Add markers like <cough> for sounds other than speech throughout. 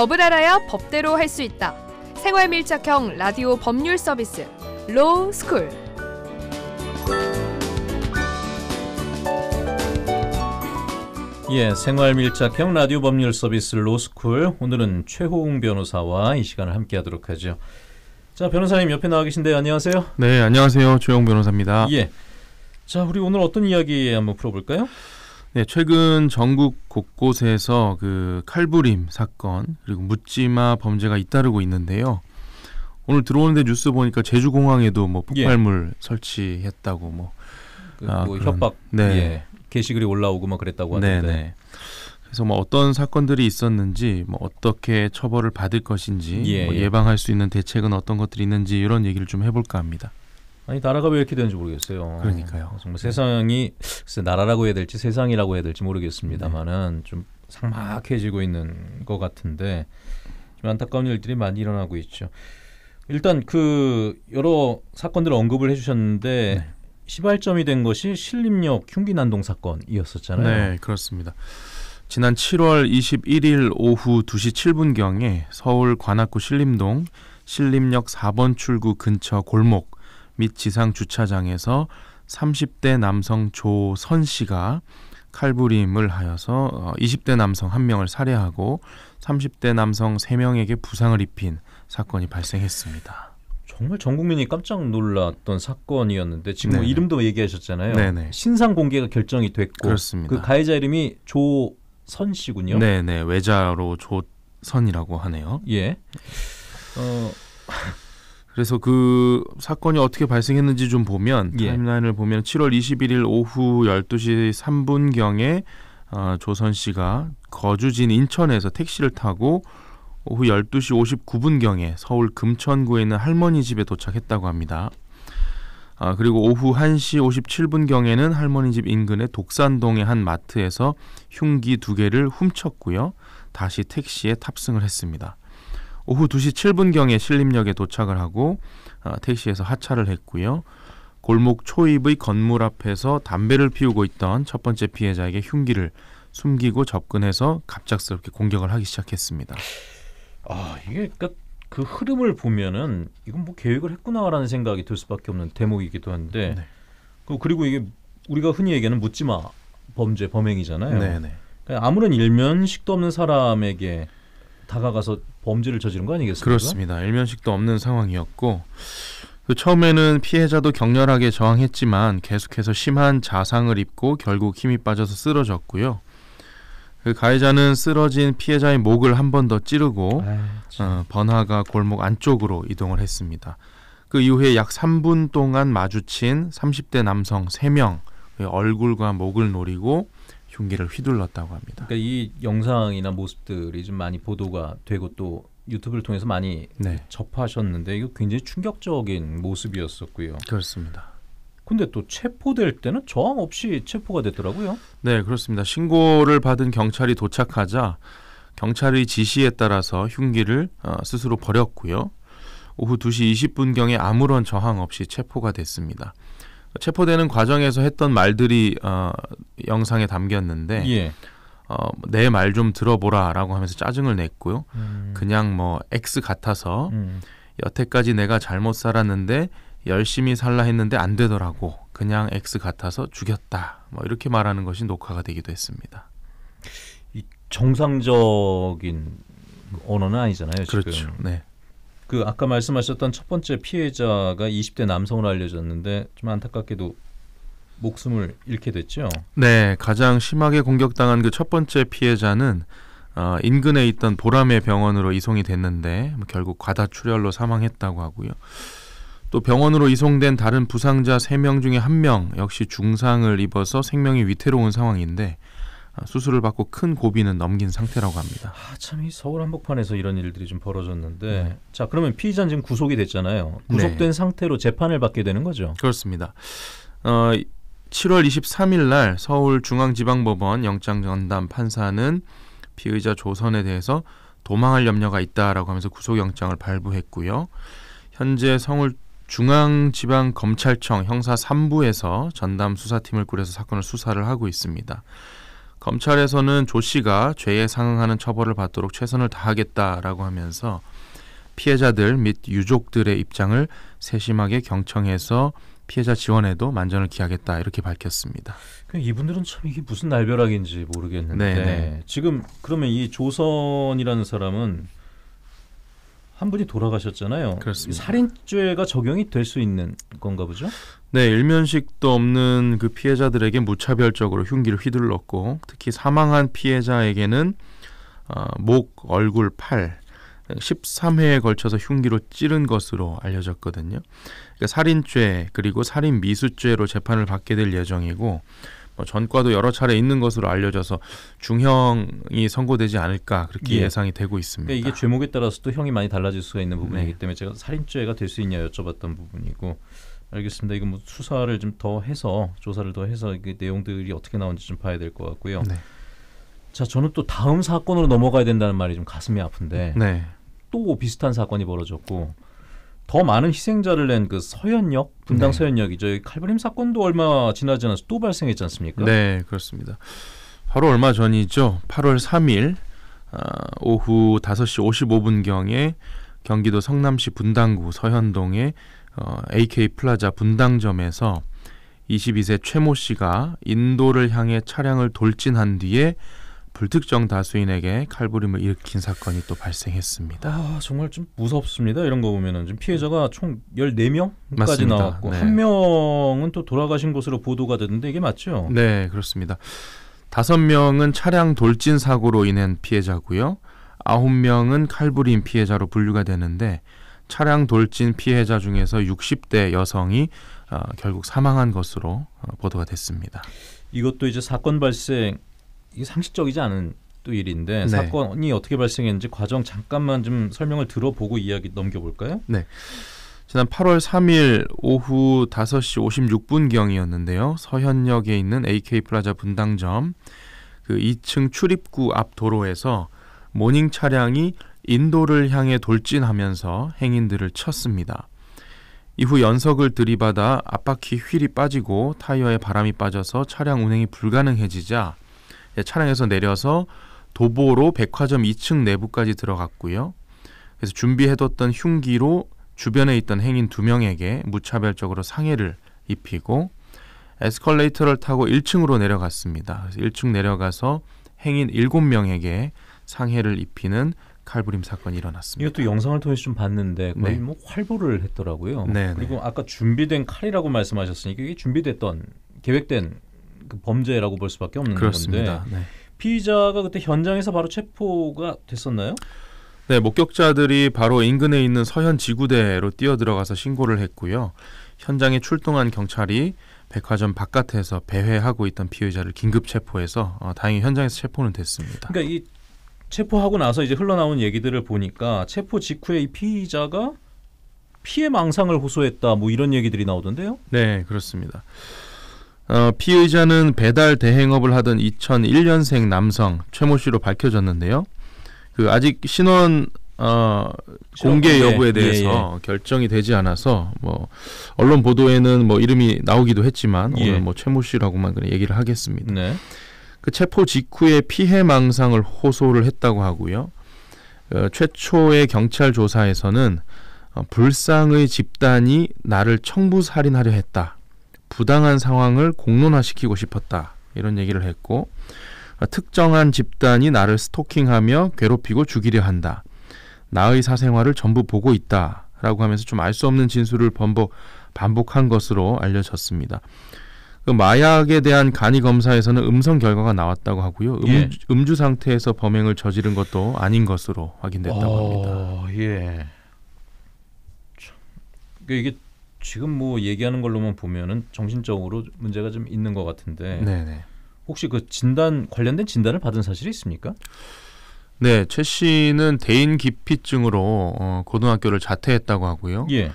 법을 알아야 법대로 할 수 있다. 생활 밀착형 라디오 법률 서비스 로 스쿨. 예, 생활 밀착형 라디오 법률 서비스 로스쿨 오늘은 최호웅 변호사와 이 시간을 함께하도록 하죠. 자, 변호사님 옆에 나와 계신데 안녕하세요. 네, 안녕하세요. 조영 변호사입니다. 예. 자, 우리 오늘 어떤 이야기 한번 풀어볼까요? 네, 최근 전국 곳곳에서 그 칼부림 사건 그리고 묻지마 범죄가 잇따르고 있는데요. 오늘 들어오는데 뉴스 보니까 제주 공항에도 뭐 예. 폭발물 예. 설치했다고 뭐, 그, 아, 뭐 그런, 협박 네. 예, 게시글이 올라오고 막 그랬다고 네, 하는데. 네 그래서 뭐 어떤 사건들이 있었는지 뭐 어떻게 처벌을 받을 것인지 예, 뭐 예. 예방할 수 있는 대책은 어떤 것들이 있는지 이런 얘기를 좀 해볼까 합니다. 아니 나라가 왜 이렇게 되는지 모르겠어요. 그러니까요. 정말 세상이 나라라고 해야 될지 세상이라고 해야 될지 모르겠습니다만은 네. 좀 상막해지고 있는 것 같은데 좀 안타까운 일들이 많이 일어나고 있죠. 일단 그 여러 사건들을 언급을 해주셨는데 네. 시발점이 된 것이 신림역 흉기 난동 사건이었었잖아요. 네, 그렇습니다. 지난 7월 21일 오후 2시 7분경에 서울 관악구 신림동 신림역 4번 출구 근처 골목 및 지상 주차장에서 30대 남성 조선 씨가 칼부림을 하여서 20대 어, 남성 한 명을 살해하고 30대 남성 세 명에게 부상을 입힌 사건이 발생했습니다. 정말 전 국민이 깜짝 놀랐던 사건이었는데 지금 네네. 뭐 이름도 얘기하셨잖아요. 네네. 네. 신상 공개가 결정이 됐고 그렇습니다. 그 가해자 이름이 조선 씨군요. 네, 네. 외자로 조선이라고 하네요. 예. 어 그래서 그 사건이 어떻게 발생했는지 좀 보면 예. 타임라인을 보면 7월 21일 오후 12시 3분 경에 어, 조선 씨가 거주진 인천에서 택시를 타고 오후 12시 59분 경에 서울 금천구에 있는 할머니 집에 도착했다고 합니다. 아, 그리고 오후 1시 57분 경에는 할머니 집 인근의 독산동의 한 마트에서 흉기 두 개를 훔쳤고요. 다시 택시에 탑승을 했습니다. 오후 2시 7분경에 신림역에 도착을 하고 어, 택시에서 하차를 했고요. 골목 초입의 건물 앞에서 담배를 피우고 있던 첫 번째 피해자에게 흉기를 숨기고 접근해서 갑작스럽게 공격을 하기 시작했습니다. 아 이게 그러니까 그 흐름을 보면은 이건 뭐 계획을 했구나라는 생각이 들 수밖에 없는 대목이기도 한데 네. 그 그리고 이게 우리가 흔히 얘기하는 묻지마 범죄 범행이잖아요. 네네. 네. 그러니까 아무런 일면식도 없는 사람에게 다가가서 범죄를 저지른 거 아니겠습니까? 그렇습니다. 일면식도 없는 상황이었고 그 처음에는 피해자도 격렬하게 저항했지만 계속해서 심한 자상을 입고 결국 힘이 빠져서 쓰러졌고요. 그 가해자는 쓰러진 피해자의 목을 한 번 더 찌르고 아, 어, 번화가 골목 안쪽으로 이동을 했습니다. 그 이후에 약 3분 동안 마주친 30대 남성 3명 얼굴과 목을 노리고 흉기를 휘둘렀다고 합니다. 그러니까 이 영상이나 모습들이 좀 많이 보도가 되고 또 유튜브를 통해서 많이 네. 접하셨는데 이거 굉장히 충격적인 모습이었었고요. 그렇습니다. 근데 또 체포될 때는 저항 없이 체포가 됐더라고요. 네, 그렇습니다. 신고를 받은 경찰이 도착하자 경찰의 지시에 따라서 흉기를 어, 스스로 버렸고요. 오후 2시 20분경에 아무런 저항 없이 체포가 됐습니다. 체포되는 과정에서 했던 말들이 어, 영상에 담겼는데 예. 어, 내 말 좀 들어보라라고 하면서 짜증을 냈고요. 음. 그냥 뭐 X 같아서 음. 여태까지 내가 잘못 살았는데 열심히 살라 했는데 안 되더라고. 그냥 X 같아서 죽였다. 뭐 이렇게 말하는 것이 녹화가 되기도 했습니다. 이 정상적인 언어는 아니잖아요. 그렇죠. 지금. 네. 그 아까 말씀하셨던 첫 번째 피해자가 20대 남성으로 알려졌는데 좀 안타깝게도 목숨을 잃게 됐죠. 네, 가장 심하게 공격당한 그 첫 번째 피해자는 어, 인근에 있던 보람의 병원으로 이송이 됐는데 뭐 결국 과다출혈로 사망했다고 하고요. 또 병원으로 이송된 다른 부상자 세명 중에 한명 역시 중상을 입어서 생명이 위태로운 상황인데 아, 수술을 받고 큰 고비는 넘긴 상태라고 합니다. 아, 참이 서울 한복판에서 이런 일들이 좀 벌어졌는데 네. 자 그러면 피의자 지금 구속이 됐잖아요. 네. 구속된 네. 상태로 재판을 받게 되는 거죠? 그렇습니다. 어, 7월 23일 날 서울중앙지방법원 영장 전담 판사는 피의자 조선에 대해서 도망할 염려가 있다라고 하면서 구속영장을 발부했고요. 현재 서울 중앙지방검찰청 형사 3부에서 전담 수사팀을 꾸려서 사건을 수사를 하고 있습니다. 검찰에서는 조 씨가 죄에 상응하는 처벌을 받도록 최선을 다하겠다라고 하면서 피해자들 및 유족들의 입장을 세심하게 경청해서 피해자 지원에도 만전을 기하겠다 이렇게 밝혔습니다. 그 이분들은 참 이게 무슨 날벼락인지 모르겠는데 네네. 네. 지금 그러면 이 조선이라는 사람은 한 분이 돌아가셨잖아요. 그렇습니다. 살인죄가 적용이 될 수 있는 건가 보죠? 네, 일면식도 없는 그 피해자들에게 무차별적으로 흉기를 휘둘렀고 특히 사망한 피해자에게는 어, 목, 얼굴, 팔 13회에 걸쳐서 흉기로 찌른 것으로 알려졌거든요. 그러니까 살인죄 그리고 살인 미수죄로 재판을 받게 될 예정이고 뭐 전과도 여러 차례 있는 것으로 알려져서 중형이 선고되지 않을까 그렇게 예. 예상이 되고 있습니다. 그러니까 이게 죄목에 따라서 또 형이 많이 달라질 수가 있는 부분이기 네. 때문에 제가 살인죄가 될 수 있냐 여쭤봤던 부분이고 알겠습니다. 이거 뭐 수사를 좀 더 해서 조사를 더 해서 이 내용들이 어떻게 나오는지 좀 봐야 될 것 같고요. 네. 자, 저는 또 다음 사건으로 넘어가야 된다는 말이 좀 가슴이 아픈데 네. 또 비슷한 사건이 벌어졌고 더 많은 희생자를 낸 그 서현역 분당 네. 서현역이죠. 칼부림 사건도 얼마 지나지 않아서 또 발생했지 않습니까? 네, 그렇습니다. 바로 얼마 전이죠. 8월 3일 어, 아, 오후 5시 55분 경에 경기도 성남시 분당구 서현동에 어, AK 플라자 분당점에서 22세 최모 씨가 인도를 향해 차량을 돌진한 뒤에 불특정 다수인에게 칼부림을 일으킨 사건이 또 발생했습니다. 아, 정말 좀 무섭습니다. 이런 거 보면은 지금 피해자가 총 14명까지 나왔고 네. 한 명은 또 돌아가신 것으로 보도가 됐는데 이게 맞죠? 네, 그렇습니다. 다섯 명은 차량 돌진 사고로 인한 피해자고요. 아홉 명은 칼부림 피해자로 분류가 되는데 차량 돌진 피해자 중에서 60대 여성이 어, 결국 사망한 것으로 어, 보도가 됐습니다. 이것도 이제 사건 발생 이 상식적이지 않은 또 일인데 네. 사건이 어떻게 발생했는지 과정 잠깐만 좀 설명을 들어보고 이야기 넘겨볼까요? 네. 지난 8월 3일 오후 5시 56분경이었는데요. 서현역에 있는 AK 플라자 분당점 그 2층 출입구 앞 도로에서 모닝 차량이 인도를 향해 돌진하면서 행인들을 쳤습니다. 이후 연석을 들이받아 앞바퀴 휠이 빠지고 타이어에 바람이 빠져서 차량 운행이 불가능해지자 차량에서 내려서 도보로 백화점 2층 내부까지 들어갔고요. 그래서 준비해뒀던 흉기로 주변에 있던 행인 두 명에게 무차별적으로 상해를 입히고 에스컬레이터를 타고 1층으로 내려갔습니다. 그래서 1층 내려가서 행인 7명에게 상해를 입히는 칼부림 사건이 일어났습니다. 이것도 영상을 통해서 좀 봤는데 거의 네. 뭐 활보를 했더라고요. 네네. 네. 그리고 아까 준비된 칼이라고 말씀하셨으니까 이게 준비됐던 계획된 그 범죄라고 볼 수밖에 없는 그렇습니다. 건데 네. 피의자가 그때 현장에서 바로 체포가 됐었나요? 네, 목격자들이 바로 인근에 있는 서현 지구대로 뛰어들어가서 신고를 했고요. 현장에 출동한 경찰이 백화점 바깥에서 배회하고 있던 피의자를 긴급 체포해서 어, 다행히 현장에서 체포는 됐습니다. 그러니까 이 체포하고 나서 이제 흘러나온 얘기들을 보니까 체포 직후에 이 피의자가 피해 망상을 호소했다 뭐 이런 얘기들이 나오던데요. 네, 그렇습니다. 어, 피의자는 배달 대행업을 하던 2001년생 남성 최모 씨로 밝혀졌는데요. 그 아직 신원 어, 공개, 여부에 예, 대해서 예, 예. 결정이 되지 않아서 뭐 언론 보도에는 뭐 이름이 나오기도 했지만 예. 오늘 뭐 최모 씨라고만 그냥 얘기를 하겠습니다. 네. 그 체포 직후에 피해망상을 호소를 했다고 하고요. 어, 최초의 경찰 조사에서는 어, 불상의 집단이 나를 청부살인하려 했다. 부당한 상황을 공론화시키고 싶었다. 이런 얘기를 했고 어, 특정한 집단이 나를 스토킹하며 괴롭히고 죽이려 한다. 나의 사생활을 전부 보고 있다. 라고 하면서 좀 알 수 없는 진술을 번복, 반복한 것으로 알려졌습니다. 그 마약에 대한 간이 검사에서는 음성 결과가 나왔다고 하고요. 음, 예. 음주 상태에서 범행을 저지른 것도 아닌 것으로 확인됐다고 어, 합니다. 예. 그러니까 이게 지금 뭐 얘기하는 걸로만 보면은 정신적으로 문제가 좀 있는 것 같은데. 네네. 혹시 그 진단 관련된 진단을 받은 사실이 있습니까? 네, 최 씨는 대인 기피증으로 어, 고등학교를 자퇴했다고 하고요. 예.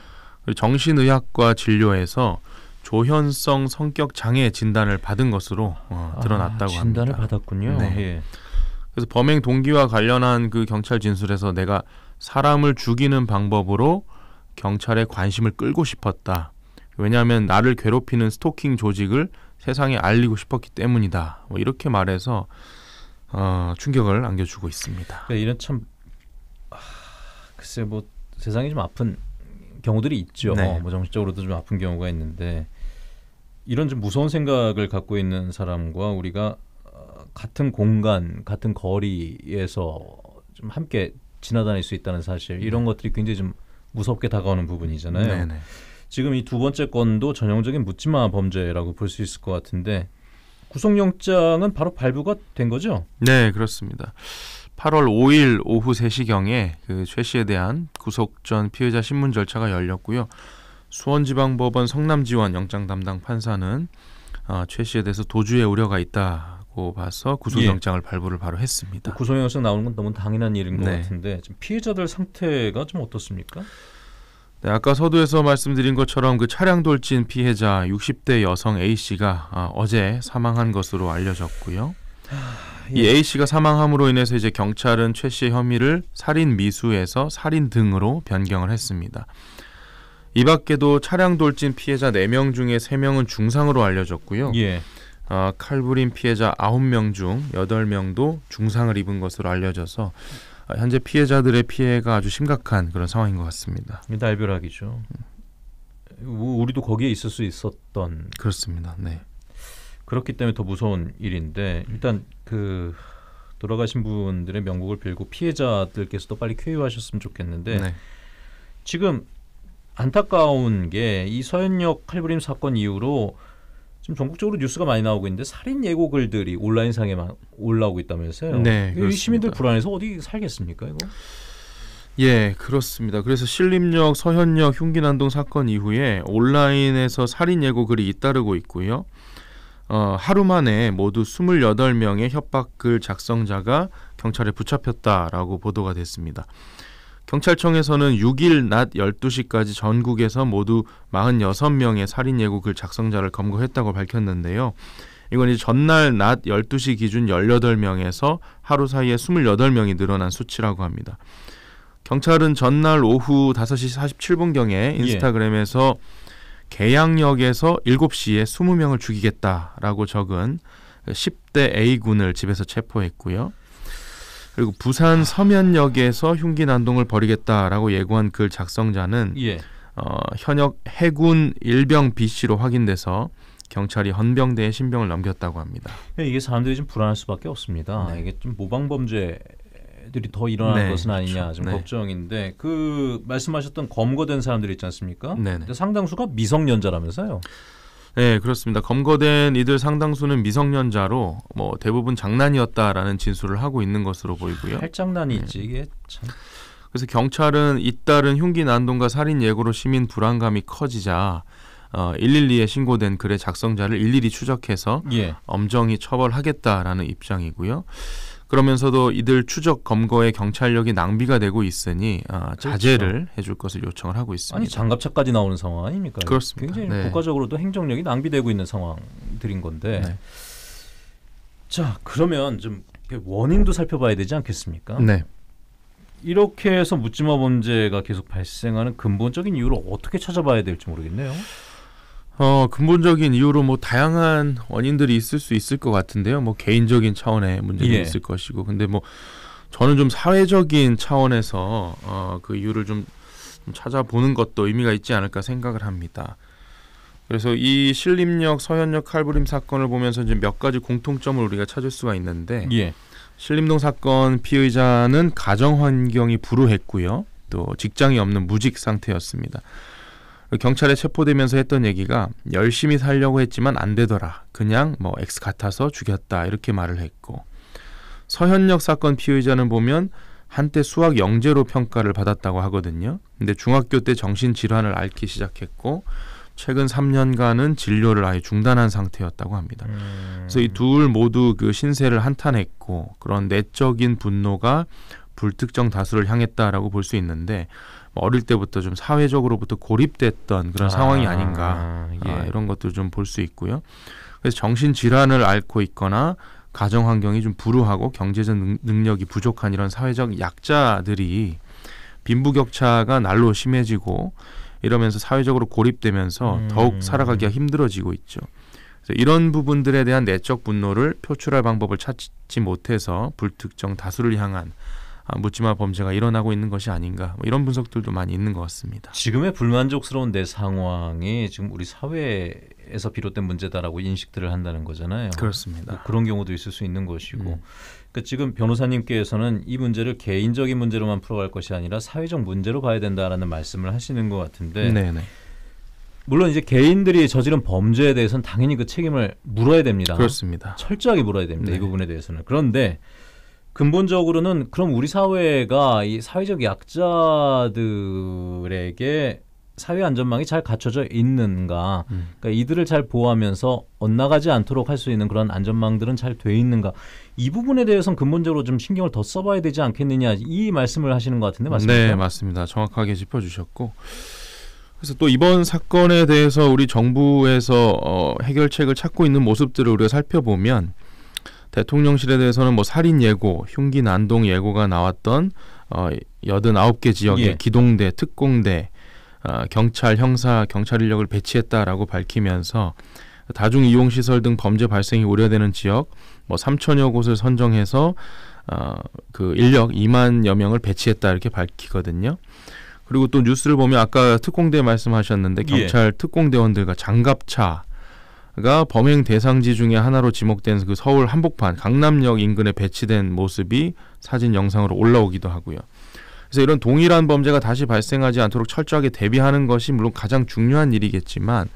정신의학과 진료에서 조현성 성격 장애 진단을 받은 것으로 어, 아, 드러났다고 아, 진단을 합니다. 받았군요. 네. 예. 그래서 범행 동기와 관련한 그 경찰 진술에서 내가 사람을 죽이는 방법으로 경찰의 관심을 끌고 싶었다. 왜냐하면 나를 괴롭히는 스토킹 조직을 세상에 알리고 싶었기 때문이다. 뭐 이렇게 말해서 어, 충격을 안겨주고 있습니다. 그러니까 이런 참 아, 글쎄 뭐 세상이 좀 아픈 경우들이 있죠. 네. 뭐 정신적으로도 좀 아픈 경우가 있는데 이런 좀 무서운 생각을 갖고 있는 사람과 우리가 어, 같은 공간, 같은 거리에서 좀 함께 지나다닐 수 있다는 사실 이런 네. 것들이 굉장히 좀 무섭게 다가오는 부분이잖아요. 네네. 네. 지금 이 두 번째 건도 전형적인 묻지마 범죄라고 볼 수 있을 것 같은데 구속영장은 바로 발부가 된 거죠? 네, 그렇습니다. 8월 5일 오후 3시경에 그최 씨에 대한 구속 전피해자 신문 절차가 열렸고요. 수원지방법원 성남지원 영장 담당 판사는 어, 최 씨에 대해서 도주의 우려가 있다고 봐서 구속영장을 예. 발부를 바로 했습니다. 그 구속영장 나오는 건 너무 당연한 일인 네. 것 같은데 지금 피해자들 상태가 좀 어떻습니까? 네, 아까 서두에서 말씀드린 것처럼 그 차량 돌진 피해자 60대 여성 A 씨가 아, 어제 사망한 것으로 알려졌고요. 이 예. A 씨가 사망함으로 인해서 이제 경찰은 최 씨의 혐의를 살인 미수에서 살인 등으로 변경을 했습니다. 이 밖에도 차량 돌진 피해자 4명 중에 3명은 중상으로 알려졌고요. 예. 아, 칼부림 피해자 9명 중 8명도 중상을 입은 것으로 알려져서 현재 피해자들의 피해가 아주 심각한 그런 상황인 것 같습니다. 날벼락이죠. 우리도 거기에 있을 수 있었던 그렇습니다. 네. 그렇기 때문에 더 무서운 일인데 일단 그 돌아가신 분들의 명복을 빌고 피해자들께서도 빨리 쾌유하셨으면 좋겠는데 네. 지금 안타까운 게 이 서현역 칼부림 사건 이후로 지금 전국적으로 뉴스가 많이 나오고 있는데 살인 예고 글들이 온라인상에 막 올라오고 있다면서요. 네, 이 시민들 불안해서 어디 살겠습니까 이거? 예, 그렇습니다. 그래서 신림역, 서현역, 흉기난동 사건 이후에 온라인에서 살인 예고 글이 잇따르고 있고요. 어, 하루 만에 모두 28명의 협박글 작성자가 경찰에 붙잡혔다라고 보도가 됐습니다. 경찰청에서는 6일 낮 12시까지 전국에서 모두 46명의 살인 예고글 작성자를 검거했다고 밝혔는데요. 이건 이제 전날 낮 12시 기준 18명에서 하루 사이에 28명이 늘어난 수치라고 합니다. 경찰은 전날 오후 5시 47분경에 예. 인스타그램에서 계양역에서 7시에 20명을 죽이겠다라고 적은 10대 A군을 집에서 체포했고요. 그리고 부산 서면역에서 흉기 난동을 벌이겠다라고 예고한 글 작성자는 예. 어, 현역 해군 일병 B 씨로 확인돼서 경찰이 헌병대에 신병을 넘겼다고 합니다. 네, 이게 사람들이 좀 불안할 수밖에 없습니다. 네. 이게 좀 모방 범죄 들이 더 일어나는 네, 것은 아니냐 그렇죠. 좀 네. 걱정인데 그 말씀하셨던 검거된 사람들 있지 않습니까? 네네. 네. 상당수가 미성년자라면서요. 네, 그렇습니다. 검거된 이들 상당수는 미성년자로 뭐 대부분 장난이었다라는 진술을 하고 있는 것으로 보이고요. 할장난이 지 네. 이게 참. 그래서 경찰은 잇따른 흉기 난동과 살인 예고로 시민 불안감이 커지자 어, 112에 신고된 글의 작성자를 일일이 추적해서 예. 엄정히 처벌하겠다라는 입장이고요. 그러면서도 이들 추적 검거에 경찰력이 낭비가 되고 있으니 아, 그렇죠. 자제를 그렇죠. 해줄 것을 요청을 하고 있습니다. 아니 장갑차까지 나오는 상황 아닙니까? 그렇습니다. 굉장히 네. 국가적으로도 행정력이 낭비되고 있는 상황들인 건데 네. 자 그러면 좀 원인도 살펴봐야 되지 않겠습니까? 네. 이렇게 해서 묻지마 범죄가 계속 발생하는 근본적인 이유를 어떻게 찾아봐야 될지 모르겠네요. 어, 근본적인 이유로 뭐 다양한 원인들이 있을 수 있을 것 같은데요. 뭐 개인적인 차원의 문제도 예. 있을 것이고, 근데 뭐 저는 좀 사회적인 차원에서 어, 그 이유를 좀, 좀 찾아보는 것도 의미가 있지 않을까 생각을 합니다. 그래서 이 신림역 서현역 칼부림 사건을 보면서 이제 몇 가지 공통점을 우리가 찾을 수가 있는데 예. 신림동 사건 피의자는 가정 환경이 불우했고요. 또 직장이 없는 무직 상태였습니다. 경찰에 체포되면서 했던 얘기가 열심히 살려고 했지만 안 되더라. 그냥 뭐 X 같아서 죽였다. 이렇게 말을 했고 서현역 사건 피의자는 보면 한때 수학 영재로 평가를 받았다고 하거든요. 근데 중학교 때 정신 질환을 앓기 시작했고 최근 3년간은 진료를 아예 중단한 상태였다고 합니다. 그래서 이 둘 모두 그 신세를 한탄했고 그런 내적인 분노가 불특정 다수를 향했다라고 볼 수 있는데 어릴 때부터 좀 사회적으로부터 고립됐던 그런 아, 상황이 아닌가 예. 아, 이런 것도 좀 볼 수 있고요. 그래서 정신 질환을 앓고 있거나 가정 환경이 좀 불우하고 경제적 능력이 부족한 이런 사회적 약자들이 빈부격차가 날로 심해지고 이러면서 사회적으로 고립되면서 음. 더욱 살아가기가 힘들어지고 있죠. 이런 부분들에 대한 내적 분노를 표출할 방법을 찾지 못해서 불특정 다수를 향한 아, 묻지마 범죄가 일어나고 있는 것이 아닌가 뭐 이런 분석들도 많이 있는 것 같습니다. 지금의 불만족스러운 내 상황이 지금 우리 사회에서 비롯된 문제다라고 인식들을 한다는 거잖아요. 그렇습니다. 뭐 그런 경우도 있을 수 있는 것이고 음. 그러니까 지금 변호사님께서는 이 문제를 개인적인 문제로만 풀어갈 것이 아니라 사회적 문제로 봐야 된다라는 말씀을 하시는 것 같은데 네네. 물론 이제 개인들이 저지른 범죄에 대해서는 당연히 그 책임을 물어야 됩니다. 그렇습니다. 철저하게 물어야 됩니다. 네. 이 부분에 대해서는 그런데 근본적으로는 그럼 우리 사회가 이 사회적 약자들에게 사회 안전망이 잘 갖춰져 있는가, 음. 그러니까 이들을 잘 보호하면서 엇나가지 않도록 할 수 있는 그런 안전망들은 잘 돼 있는가, 이 부분에 대해서는 근본적으로 좀 신경을 더 써봐야 되지 않겠느냐 이 말씀을 하시는 것 같은데 맞습니까? 네, 맞습니다. 정확하게 짚어주셨고. 그래서 또 이번 사건에 대해서 우리 정부에서 어, 해결책을 찾고 있는 모습들을 우리가 살펴보면 대통령실에 대해서는 뭐 살인 예고, 흉기 난동 예고가 나왔던 어 아홉 개 지역에 예. 기동대, 특공대, 어, 경찰 형사 경찰 인력을 배치했다라고 밝히면서 다중 이용 시설 등 범죄 발생이 우려되는 지역 뭐 3천여 곳을 선정해서 어, 그 인력 2만여 명을 배치했다 이렇게 밝히거든요. 그리고 또 뉴스를 보면 아까 특공대 말씀하셨는데 예. 경찰 예. 특공대원들과 장갑차 가 범행 대상지 중에 하나로 지목된 그 서울 한복판 강남역 인근에 배치된 모습이 사진 영상으로 올라오기도 하고요. 그래서 이런 동일한 범죄가 다시 발생하지 않도록 철저하게 대비하는 것이 물론 가장 중요한 일이겠지만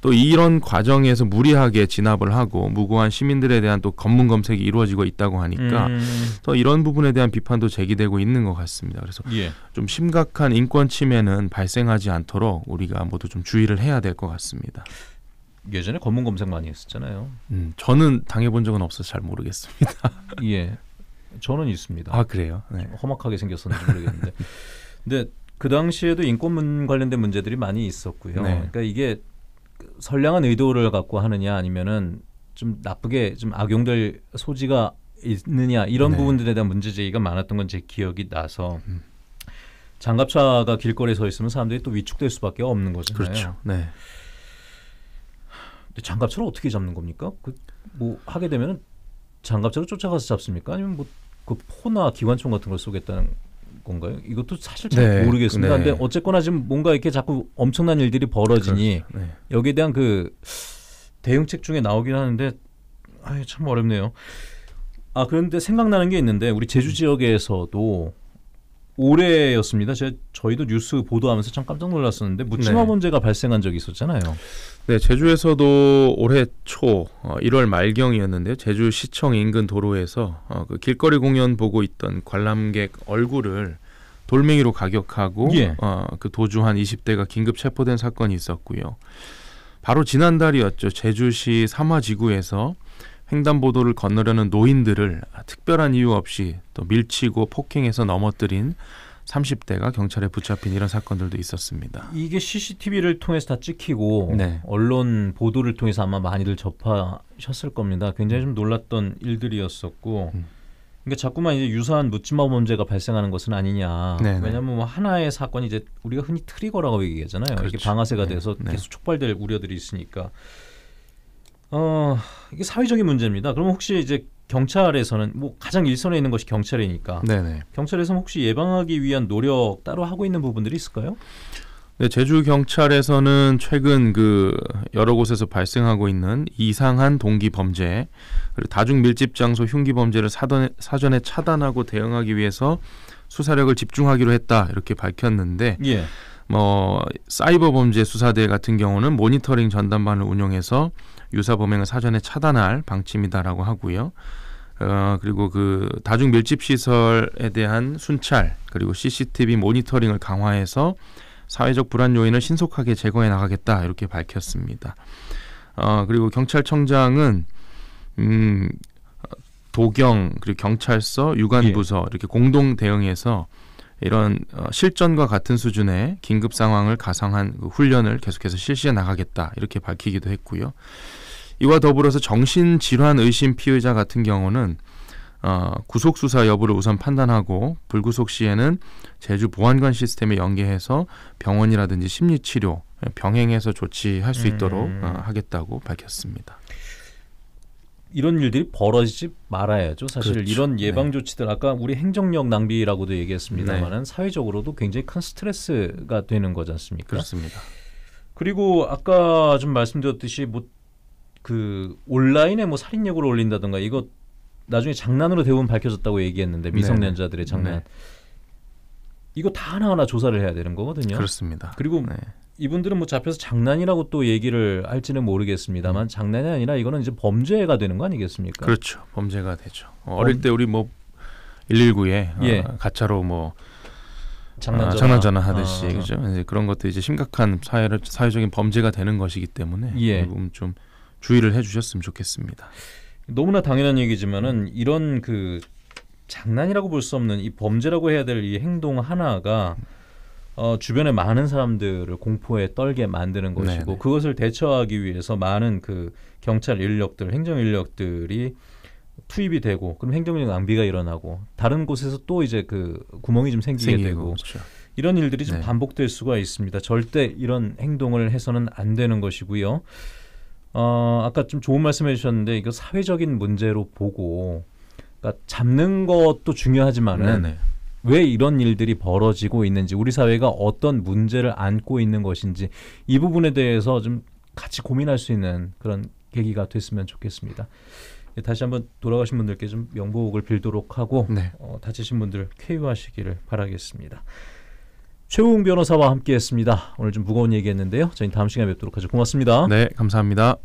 또 이런 과정에서 무리하게 진압을 하고 무고한 시민들에 대한 또 검문 검색이 이루어지고 있다고 하니까 음. 또 이런 부분에 대한 비판도 제기되고 있는 것 같습니다. 그래서 예. 좀 심각한 인권 침해는 발생하지 않도록 우리가 모두 좀 주의를 해야 될 것 같습니다. 예전에 검문 검색 많이 했었잖아요. 음, 저는 당해본 적은 없어서 잘 모르겠습니다. <laughs> 예, 저는 있습니다. 아 그래요? 네. 험악하게 생겼었는지 모르겠는데, <laughs> 근데 그 당시에도 인권문 관련된 문제들이 많이 있었고요. 네. 그러니까 이게 선량한 의도를 갖고 하느냐 아니면은 좀 나쁘게 좀 악용될 소지가 있느냐 이런 네. 부분들에 대한 문제 제기가 많았던 건 제 기억이 나서 음. 장갑차가 길거리에 서 있으면 사람들이 또 위축될 수밖에 없는 거잖아요. 그렇죠. 네. 근데 장갑차를 어떻게 잡는 겁니까? 그 뭐 하게 되면 장갑차로 쫓아가서 잡습니까? 아니면 뭐 그 포나 기관총 같은 걸 쏘겠다는 건가요? 이것도 사실 잘 네, 모르겠습니다. 네. 근데 어쨌거나 지금 뭔가 이렇게 자꾸 엄청난 일들이 벌어지니 그렇죠. 네. 여기에 대한 그 대응책 중에 나오긴 하는데 아참 어렵네요. 아 그런데 생각나는 게 있는데 우리 제주 지역에서도 올해였습니다. 제 저희도 뉴스 보도하면서 참 깜짝 놀랐었는데 묻지마 네. 문제가 발생한 적이 있었잖아요. 네, 제주에서도 올해 초 어, 1월 말경이었는데요. 제주 시청 인근 도로에서 어, 그 길거리 공연 보고 있던 관람객 얼굴을 돌멩이로 가격하고 예. 어, 그 도주 한 20대가 긴급 체포된 사건이 있었고요. 바로 지난달이었죠. 제주시 삼화지구에서 횡단보도를 건너려는 노인들을 특별한 이유 없이 또 밀치고 폭행해서 넘어뜨린 30대가 경찰에 붙잡힌 이런 사건들도 있었습니다. 이게 CCTV를 통해서 다 찍히고 네. 언론 보도를 통해서 아마 많이들 접하셨을 겁니다. 굉장히 좀 놀랐던 일들이었었고 음. 그러니까 자꾸만 이제 유사한 묻지마 범죄가 발생하는 것은 아니냐. 네네. 왜냐하면 뭐 하나의 사건이 이제 우리가 흔히 트리거라고 얘기하잖아요. 그렇죠. 이렇게 방아쇠가 네, 돼서 네. 계속 촉발될 우려들이 있으니까. 어, 이게 사회적인 문제입니다. 그러면 혹시 이제 경찰에서는 뭐 가장 일선에 있는 것이 경찰이니까 네네. 경찰에서는 혹시 예방하기 위한 노력 따로 하고 있는 부분들이 있을까요? 네, 제주 경찰에서는 최근 그 여러 곳에서 발생하고 있는 이상한 동기 범죄, 그리고 다중 밀집 장소 흉기 범죄를 사전에, 사전에 차단하고 대응하기 위해서 수사력을 집중하기로 했다 이렇게 밝혔는데, 예. 뭐 사이버 범죄 수사대 같은 경우는 모니터링 전담반을 운영해서 유사 범행을 사전에 차단할 방침이다라고 하고요. 어, 그리고 그 다중 밀집 시설에 대한 순찰 그리고 CCTV 모니터링을 강화해서 사회적 불안 요인을 신속하게 제거해 나가겠다 이렇게 밝혔습니다. 어, 그리고 경찰청장은 음, 도경 그리고 경찰서 유관부서 예. 이렇게 공동 대응해서 이런 어, 실전과 같은 수준의 긴급 상황을 가상한 그 훈련을 계속해서 실시해 나가겠다 이렇게 밝히기도 했고요. 이와 더불어서 정신질환 의심 피의자 같은 경우는 어, 구속 수사 여부를 우선 판단하고 불구속 시에는 제주 보안관 시스템에 연계해서 병원이라든지 심리 치료 예, 병행해서 조치할 수 있도록 음. 어, 하겠다고 밝혔습니다. 이런 일들이 벌어지지 말아야죠. 사실 그렇죠. 이런 네. 예방 조치들 네. 아까 우리 행정력 낭비라고도 얘기했습니다만은 네. 사회적으로도 굉장히 큰 스트레스가 되는 거지 않습니까? 그렇습니다. 그리고 아까 좀 말씀드렸듯이 뭐그 온라인에 뭐 살인력으로 올린다던가 이거 나중에 장난으로 대부분 밝혀졌다고 얘기했는데 네. 미성년자들의 네. 장난 네. 이거 다 하나하나 조사를 해야 되는 거거든요. 그렇습니다. 그리고 네. 이분들은 뭐 잡혀서 장난이라고 또 얘기를 할지는 모르겠습니다만 음. 장난이 아니라 이거는 이제 범죄가 되는 거 아니겠습니까? 그렇죠. 범죄가 되죠. 어, 어릴 범... 때 우리 뭐 119에 어, 예. 어, 가차로 뭐 장난 아, 전화, 아, 장난 전화 하듯이 아, 그죠? 이제 그런 것도 이제 심각한 사회 사회적인 범죄가 되는 것이기 때문에 예. 조금 좀 주의를 해주셨으면 좋겠습니다. 너무나 당연한 얘기지만은 이런 그 장난이라고 볼 수 없는 이 범죄라고 해야 될 이 행동 하나가 어, 주변의 많은 사람들을 공포에 떨게 만드는 것이고 네네. 그것을 대처하기 위해서 많은 그 경찰 인력들, 행정 인력들이 투입이 되고 그럼 행정력 낭비가 일어나고 다른 곳에서 또 이제 그 구멍이 좀 생기게 생기고, 되고 그렇죠. 이런 일들이 좀 네. 반복될 수가 있습니다. 절대 이런 행동을 해서는 안 되는 것이고요. 어, 아까 좀 좋은 말씀해 주셨는데 이거 사회적인 문제로 보고 그러니까 잡는 것도 중요하지만은 네네. 왜 이런 일들이 벌어지고 있는지 우리 사회가 어떤 문제를 안고 있는 것인지 이 부분에 대해서 좀 같이 고민할 수 있는 그런 계기가 됐으면 좋겠습니다. 예, 다시 한번 돌아가신 분들께 좀 명복을 빌도록 하고 네. 어, 다치신 분들 쾌유하시기를 바라겠습니다. 최우웅 변호사와 함께했습니다. 오늘 좀 무거운 얘기했는데요. 저희 다음 시간에 뵙도록 하죠. 고맙습니다. 네, 감사합니다.